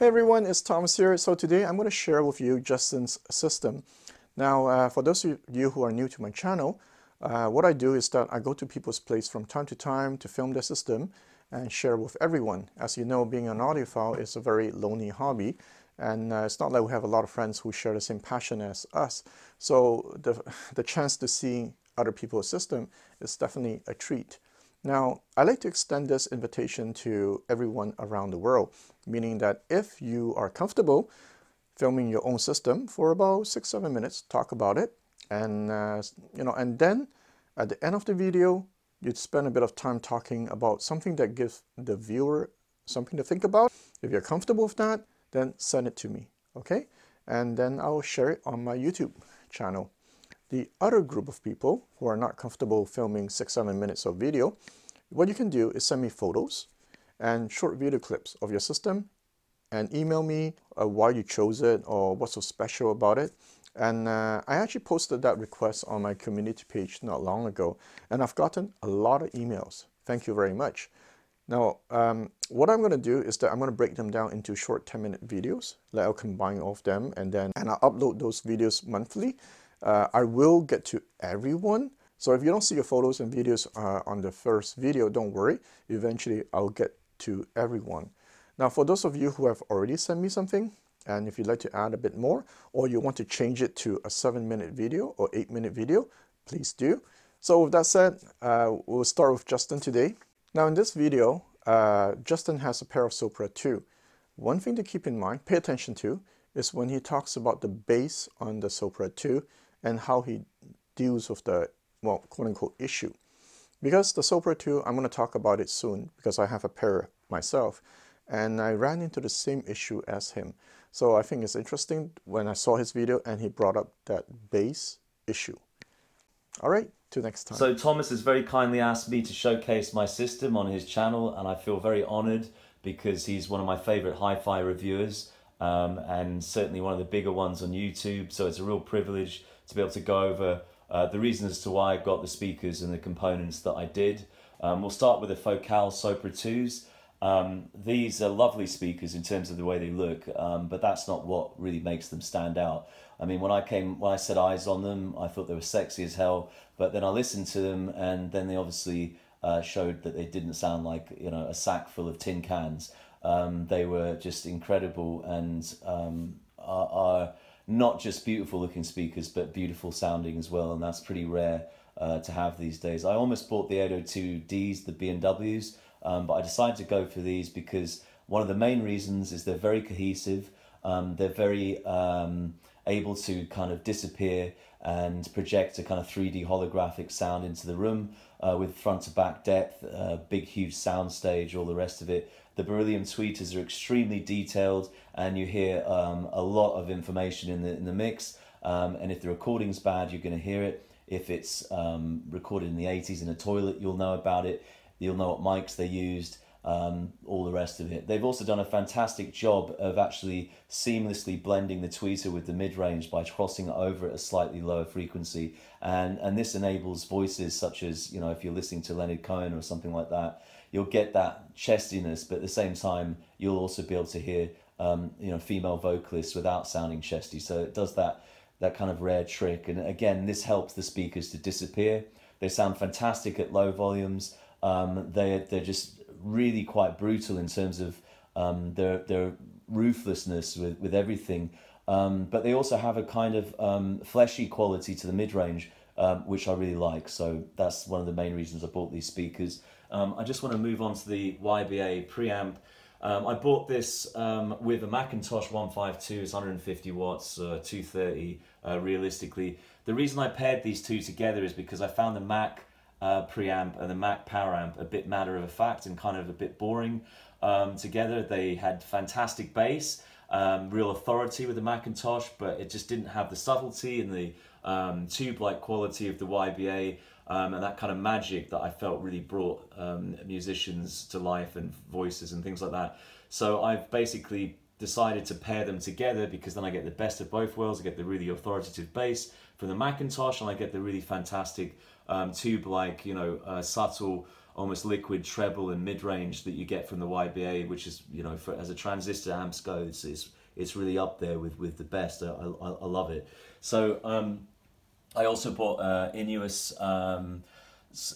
Hey everyone, it's Thomas here. So today I'm going to share with you Justin's system. Now, uh, for those of you who are new to my channel, uh, what I do is that I go to people's place from time to time to film their system and share with everyone. As you know, being an audiophile is a very lonely hobby and uh, it's not like we have a lot of friends who share the same passion as us. So the, the chance to see other people's system is definitely a treat. Now, I like to extend this invitation to everyone around the world, meaning that if you are comfortable filming your own system for about six, seven minutes, talk about it, and uh, you know, and then at the end of the video, you'd spend a bit of time talking about something that gives the viewer something to think about. If you're comfortable with that, then send it to me, okay? And then I'll share it on my YouTube channel the other group of people who are not comfortable filming six, seven minutes of video, what you can do is send me photos and short video clips of your system and email me uh, why you chose it or what's so special about it. And uh, I actually posted that request on my community page not long ago, and I've gotten a lot of emails. Thank you very much. Now, um, what I'm going to do is that I'm going to break them down into short 10-minute videos that I'll combine all of them, and then and I'll upload those videos monthly. Uh, I will get to everyone. So if you don't see your photos and videos uh, on the first video, don't worry. Eventually, I'll get to everyone. Now, for those of you who have already sent me something, and if you'd like to add a bit more, or you want to change it to a seven minute video or eight minute video, please do. So with that said, uh, we'll start with Justin today. Now in this video, uh, Justin has a pair of Sopra 2. One thing to keep in mind, pay attention to, is when he talks about the bass on the Sopra 2, and how he deals with the, well, quote unquote issue. Because the Sopra 2, I'm going to talk about it soon because I have a pair myself and I ran into the same issue as him. So I think it's interesting when I saw his video and he brought up that bass issue. All right, till next time. So Thomas has very kindly asked me to showcase my system on his channel and I feel very honored because he's one of my favorite hi-fi reviewers um, and certainly one of the bigger ones on YouTube. So it's a real privilege to be able to go over uh, the reasons as to why I got the speakers and the components that I did. Um, we'll start with the Focal Sopra 2s. Um, these are lovely speakers in terms of the way they look, um, but that's not what really makes them stand out. I mean, when I came, when I set eyes on them, I thought they were sexy as hell. But then I listened to them, and then they obviously uh, showed that they didn't sound like you know a sack full of tin cans. Um, they were just incredible, and um, are, are not just beautiful looking speakers, but beautiful sounding as well, and that's pretty rare uh, to have these days. I almost bought the 802Ds, the BMWs, um, but I decided to go for these because one of the main reasons is they're very cohesive, um, they're very um, able to kind of disappear and project a kind of 3D holographic sound into the room uh, with front to back depth, uh, big, huge sound stage, all the rest of it. The beryllium tweeters are extremely detailed, and you hear um, a lot of information in the in the mix. Um, and if the recording's bad, you're going to hear it. If it's um, recorded in the 80s in a toilet, you'll know about it. You'll know what mics they used. Um, all the rest of it. They've also done a fantastic job of actually seamlessly blending the tweeter with the mid range by crossing over at a slightly lower frequency, and and this enables voices such as you know if you're listening to Leonard Cohen or something like that, you'll get that chestiness, but at the same time, you'll also be able to hear um, you know female vocalists without sounding chesty. So it does that that kind of rare trick. And again, this helps the speakers to disappear. They sound fantastic at low volumes. Um, they they're just really quite brutal in terms of um, their their ruthlessness with with everything. Um, but they also have a kind of um, fleshy quality to the mid range um, which I really like. So that's one of the main reasons I bought these speakers. Um, I just want to move on to the YBA preamp. Um, I bought this um, with a Macintosh 152, it's 150 watts, uh, 230 uh, realistically. The reason I paired these two together is because I found the Mac uh, preamp and the Mac power amp a bit matter of fact and kind of a bit boring um, together. They had fantastic bass, um, real authority with the Macintosh, but it just didn't have the subtlety and the um, tube-like quality of the YBA um, and that kind of magic that I felt really brought um, musicians to life and voices and things like that. So I've basically decided to pair them together because then I get the best of both worlds. I get the really authoritative bass from the Macintosh and I get the really fantastic um, tube-like, you know, uh, subtle almost liquid treble and mid-range that you get from the YBA, which is, you know, for, as a transistor amps goes, is it's really up there with, with the best. I, I, I love it. So um, I also bought uh, Inuus um,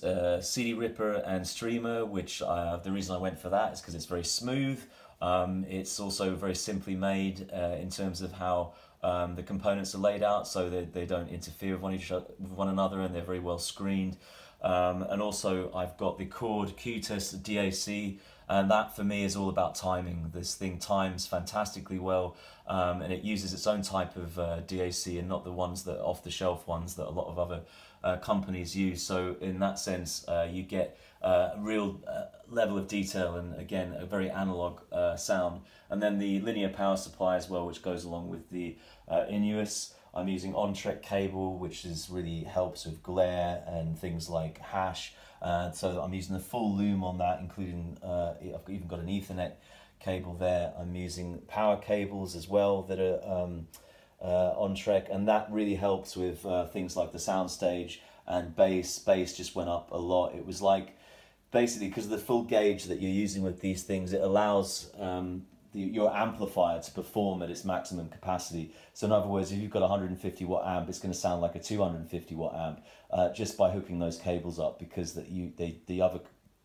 uh, CD Ripper and Streamer, which uh, the reason I went for that is because it's very smooth. Um, it's also very simply made uh, in terms of how um, the components are laid out so they, they don't interfere with one, each, with one another and they're very well screened. Um, and also I've got the Cord Q-Test DAC and that for me is all about timing. This thing times fantastically well um, and it uses its own type of uh, DAC and not the ones that off the shelf ones that a lot of other uh, companies use. So in that sense uh, you get uh, a real uh, level of detail and again a very analog uh, sound. And then the linear power supply as well which goes along with the Inuus. I'm using on-track cable, which is really helps with glare and things like hash. Uh, so I'm using the full loom on that, including, uh, I've even got an ethernet cable there. I'm using power cables as well that are um, uh, on track, and that really helps with uh, things like the soundstage and bass. Bass just went up a lot. It was like, basically because of the full gauge that you're using with these things, it allows um, the, your amplifier to perform at its maximum capacity. So in other words, if you've got a 150 watt amp, it's going to sound like a 250 watt amp uh, just by hooking those cables up because that you they the other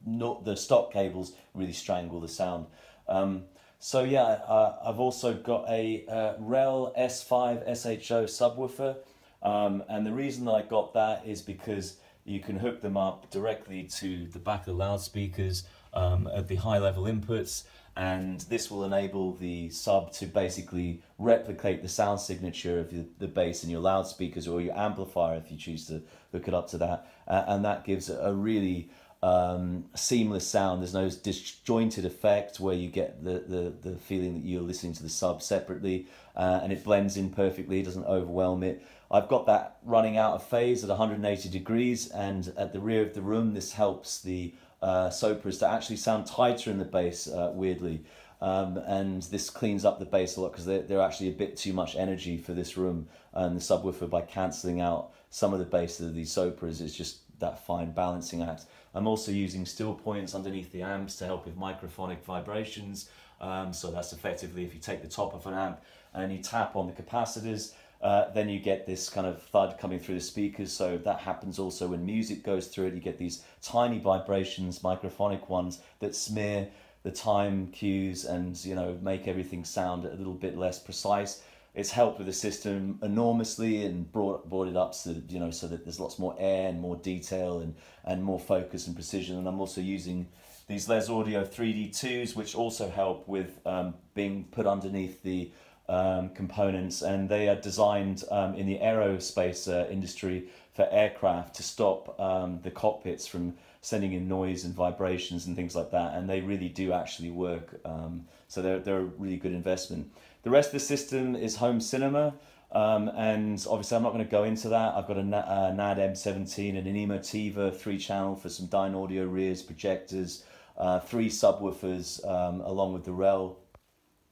not the stock cables really strangle the sound. Um, so yeah, uh, I've also got a uh, Rel S5 SHO subwoofer, um, and the reason that I got that is because you can hook them up directly to the back of the loudspeakers um, at the high level inputs and this will enable the sub to basically replicate the sound signature of the, the bass in your loudspeakers or your amplifier if you choose to hook it up to that uh, and that gives a really um, seamless sound there's no disjointed effect where you get the, the, the feeling that you're listening to the sub separately uh, and it blends in perfectly it doesn't overwhelm it I've got that running out of phase at 180 degrees and at the rear of the room this helps the uh, sopras that actually sound tighter in the bass, uh, weirdly. Um, and this cleans up the bass a lot because they're, they're actually a bit too much energy for this room. And the subwoofer, by cancelling out some of the bass of these sopras, is just that fine balancing act. I'm also using still points underneath the amps to help with microphonic vibrations. Um, so that's effectively if you take the top of an amp and you tap on the capacitors, uh, then you get this kind of thud coming through the speakers. So that happens also when music goes through it. You get these tiny vibrations, microphonic ones that smear the time cues and you know make everything sound a little bit less precise. It's helped with the system enormously and brought brought it up so that, you know so that there's lots more air and more detail and and more focus and precision. And I'm also using these Les Audio 3D2s, which also help with um, being put underneath the um, components, and they are designed um, in the aerospace uh, industry for aircraft to stop um, the cockpits from sending in noise and vibrations and things like that. And they really do actually work, um, so they're, they're a really good investment. The rest of the system is home cinema. Um, and obviously, I'm not going to go into that. I've got a, a uh, NAD M17 and an Emotiva three channel for some Dyne Audio rears, projectors, uh, three subwoofers, um, along with the REL.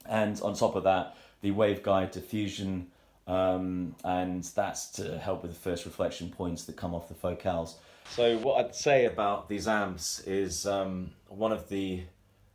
And on top of that, the waveguide diffusion, um, and that's to help with the first reflection points that come off the focals. So what I'd say about these amps is um, one of the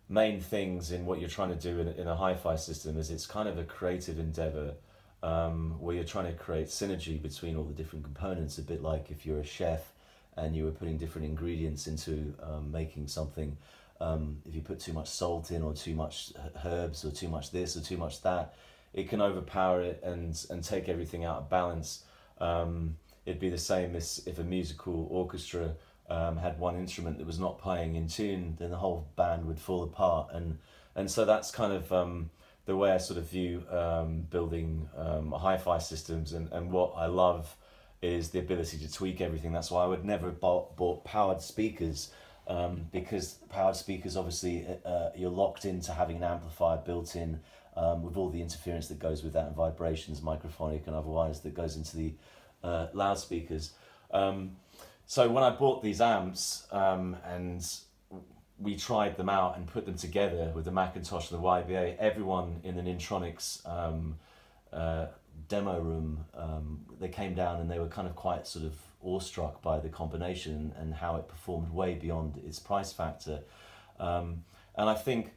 main things in what you're trying to do in, in a hi-fi system is it's kind of a creative endeavor um, where you're trying to create synergy between all the different components, a bit like if you're a chef and you were putting different ingredients into um, making something um, if you put too much salt in or too much herbs or too much this or too much that, it can overpower it and, and take everything out of balance. Um, it'd be the same as if a musical orchestra um, had one instrument that was not playing in tune, then the whole band would fall apart. And, and so that's kind of um, the way I sort of view um, building um, hi-fi systems and, and what I love is the ability to tweak everything. That's why I would never bought, bought powered speakers um, because powered speakers obviously uh, uh, you're locked into having an amplifier built in um, with all the interference that goes with that and vibrations, microphonic and otherwise, that goes into the uh, loudspeakers. Um, so when I bought these amps um, and we tried them out and put them together with the Macintosh and the YBA, everyone in the Nintronics um, uh, demo room, um, they came down and they were kind of quite sort of awestruck by the combination and how it performed way beyond its price factor. Um, and I think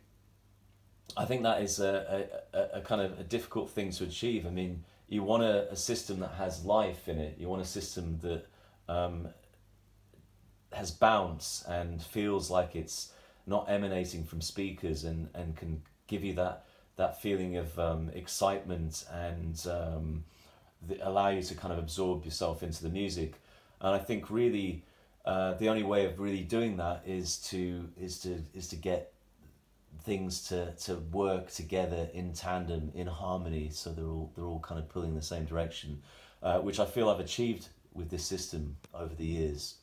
I think that is a, a, a, kind of a difficult thing to achieve. I mean, you want a, a system that has life in it. You want a system that um, has bounce and feels like it's not emanating from speakers and, and can give you that that feeling of um, excitement and um, the, allow you to kind of absorb yourself into the music. And I think really uh, the only way of really doing that is to is to is to get things to to work together in tandem in harmony so they're all they're all kind of pulling the same direction uh, which i feel i've achieved with this system over the years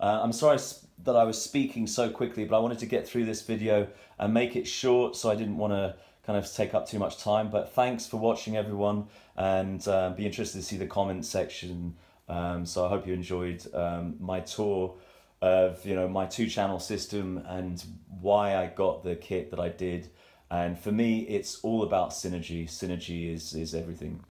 uh, i'm sorry that i was speaking so quickly but i wanted to get through this video and make it short so i didn't want to kind of take up too much time but thanks for watching everyone and uh, be interested to see the comment section um, so I hope you enjoyed um, my tour of you know my two channel system and why I got the kit that I did. And for me, it's all about synergy. Synergy is is everything.